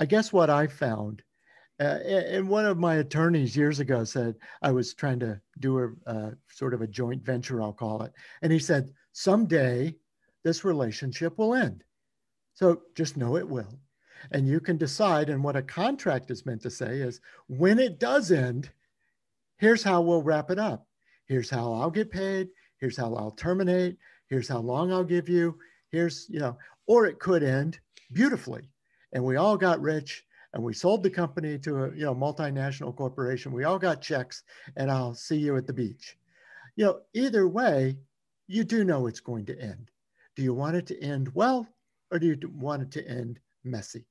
I guess what I found, uh, and one of my attorneys years ago said I was trying to do a uh, sort of a joint venture, I'll call it, and he said someday this relationship will end. So just know it will, and you can decide. And what a contract is meant to say is when it does end, here's how we'll wrap it up. Here's how I'll get paid. Here's how I'll terminate. Here's how long I'll give you. Here's you know, or it could end beautifully and we all got rich and we sold the company to a you know multinational corporation we all got checks and i'll see you at the beach you know either way you do know it's going to end do you want it to end well or do you want it to end messy